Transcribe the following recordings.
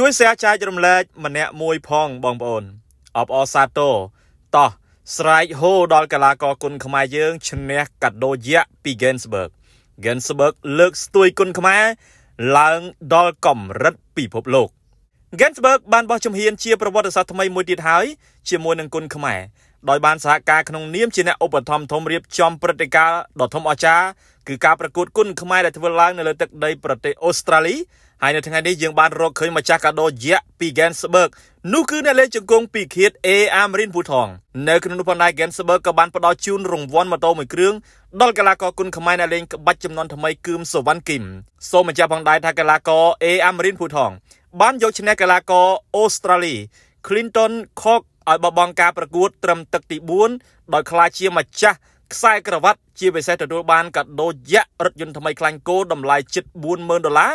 ជួយแชร์ចែករំលែកម្នាក់មួយផងបងប្អូនអបអសាទរតោះស្រែកហូដល់កីឡាករគុណខ្មែរយើងឈ្នះកាដូយៈពី Gensburg Gensburg លើកស្ទួយគុណខ្មែរ ឡើងដល់កម្រិតពិភពលោក Gensburg បានបោះជំហានជាប្រវត្តិសាស្ត្រថ្មីមួយទៀតហើយជាមួយនឹងគុណខ្មែរដោយបានសហការក្នុងនាមជាអ្នកឧបត្ថម្ភធំរៀបចំព្រឹត្តិការណ៍ដ៏ធំអស្ចារ្យគឺការប្រកួតគុណខ្មែរដែលធ្វើឡើង នៅលើទឹកដីប្រទេសអូស្ត្រាលីហើយនៅថ្ងៃនេះយើងបានរកឃើញម្ចាស់កាដូយៈពី Gensburg នោះគឺអ្នកលេងជង្គង់ពីខេត A Amrin ពូថងនៅក្នុងនោះផងដែរ Gensburg ក៏បានផ្ដល់ជូនរង្វាន់ម៉ូតូមួយគ្រឿងដល់កីឡាករគុណខ្មែរអ្នកលេងក្បាច់ចំនួនថ្មីគឺមសវណ្ណគីមសូមបញ្ជាក់ផងដែរថាកីឡាករ A Amrin ពូថងបានយកឈ្នះកីឡាករអូស្ត្រាលី Clinton Cook ឲ្យបបងការប្រកួត ត្រឹមទឹកទី4ដោយខ្លាចជាម្ចាស់ខ្សែក្រវ៉ាត់ជាពិសេសទទួលបានកាដូយៈរថយន្តថ្មីខ្លាញ់គោតម្លៃជិត40,000ដុល្លារ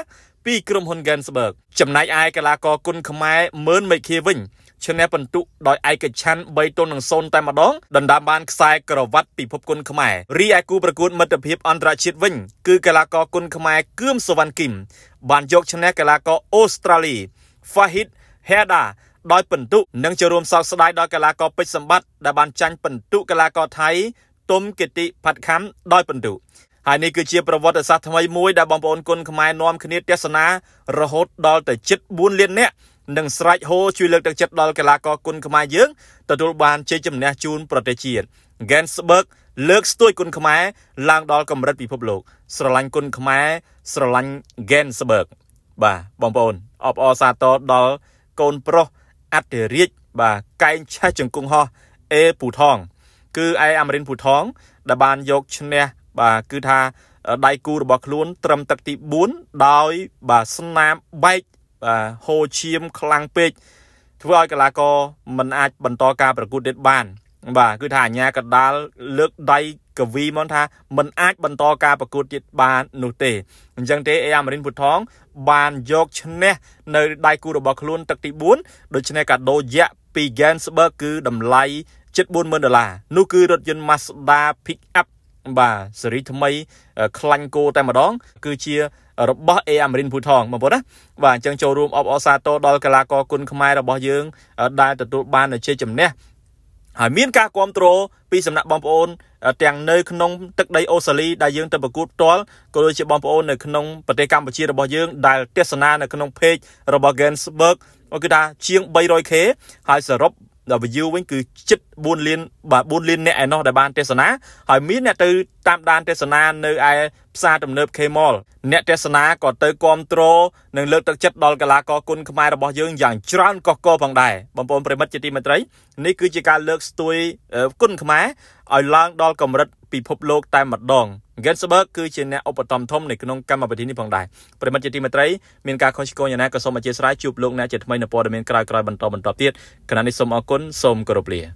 ពីក្រុមហ៊ុន Gensberg ចំណែកឯកីឡាករគុណខ្មែរមើនមេឃាវិញឈ្នះពិន្ទុដោយឯកច្ឆ័ន្ទ3ទល់នឹង0តែម្ដងដណ្ដើមបានខ្សែក្រវ៉ាត់ពិភពគុណខ្មែររីឯគូប្រកួតមិត្តភាពអន្តរជាតិវិញគឺកីឡាករគុណខ្មែរគឿមសវណ្ណគីមបានយកឈ្នះកីឡាករអូស្ត្រាលី Fahid Herda ដោយពិន្ទុនិងចូលរួមសោកស្ដាយដល់កីឡាករពេជ្រសម្បត្តិដែលបានចាញ់ពិន្ទុកីឡាករថៃទុំកិតិផាត់ខាំដោយពិន្ទុហើយនេះគឺជាប្រវត្តិសាស្ត្រថ្មីមួយដែលបងប្អូនគុនខ្មែរនាំគ្នាទស្សនារហូតដល់ទៅជិត4លាននាក់និងស្រេចហូរជួយលើកទឹកចិត្តដល់កីឡាករគុនខ្មែរយើងទទួលបានជ័យជំនះជូនប្រទេសជាតិ Gensburg លើកស្ទួយគុនខ្មែរឡើងដល់កម្រិតពិភពលោក ស្រឡាញ់គុនខ្មែរស្រឡាញ់ Gensburg បាទបងប្អូនអបអរសាទរដល់កូនប្រុសអតិរាជបាទកែងឆេះជង្គង់ហោះអេពូថងគឺឯអាមរិនពូថងដែលបានយកឈ្នះបាទគឺថាដៃគូរបស់ខ្លួន ត្រឹមទឹកទី4ដោយបាទស្នាមបែកបាទហូរឈាមខ្លាំងពេកធ្វើឲ្យកីឡាករមិនអាច បន្តការប្រកួតទៀតបាន បាទគឺថាអាញាកដាលលើកដៃកវីមកថាមិនអាចបន្តការប្រកួតទៀតបាននោះទេអញ្ចឹងទេអេអាមរិនពុថងបានយកឈ្នះ នៅដៃគូរបស់ខ្លួនទឹកទី4ដូច្នេះកាដូយៈពី Gensberg គឺតម្លៃ740,000ដុល្លារនោះគឺរថយន្ត Mazda Pickup បាទស៊េរីថ្មីខ្លាញ់គោតែម្ដងគឺជា របស់អេអាមេរិនភូថងបងប្អូនណាបាទអញ្ចឹងចូលរួមអបអរសាទរដល់កីឡាករគុណខ្មែររបស់យើងដែលទទួលបានជ័យជំនះហើយមានការគ្រប់គ្រងពីសំណាក់បងប្អូនទាំងនៅ ក្នុងទឹកដីអូស្ត្រាលីដែលយើងទៅប្រកួតផ្ទាល់ក៏ដូចជាបងប្អូននៅក្នុងប្រទេសកម្ពុជារបស់យើង ដែលទេសនានៅក្នុង page របស់ Gensburg គឺថាជាង 300k ហើយសរុប view វិញគឺជិត4លានបាទ4លានអ្នកឯណោះដែលបានទេសនាហើយមានអ្នកទៅតាមដានទេសនានៅឯផ្សារទំនើប Kmall អ្នកទេសនាក៏ទៅគាំទ្រនិងលើកទឹកចិត្តដល់កីឡាករគុណខ្មែររបស់យើងយ៉ាងច្រើនកកកផងដែរបងប្អូនប្រិមិត្តជាទីមេត្រីនេះគឺជាការលើកស្ទួយគុណខ្មែរឲ្យឡើងដល់កម្រិតពិភពលោកតែម្ដង Gensberg គឺជាអ្នកឧបត្ថម្ភធំនៅក្នុងកម្មវិធីនេះផងដែរប្រិមិត្តជាទីមេត្រី មានការខុសឆ្គងយ៉ាងណាក៏សូមអធិស្ឋានជួបលោកអ្នកជាថ្មីនៅព័ត៌មានក្រោយៗបន្តបន្តទៀតគណៈនេះសូមអរគុណសូមគោរពលា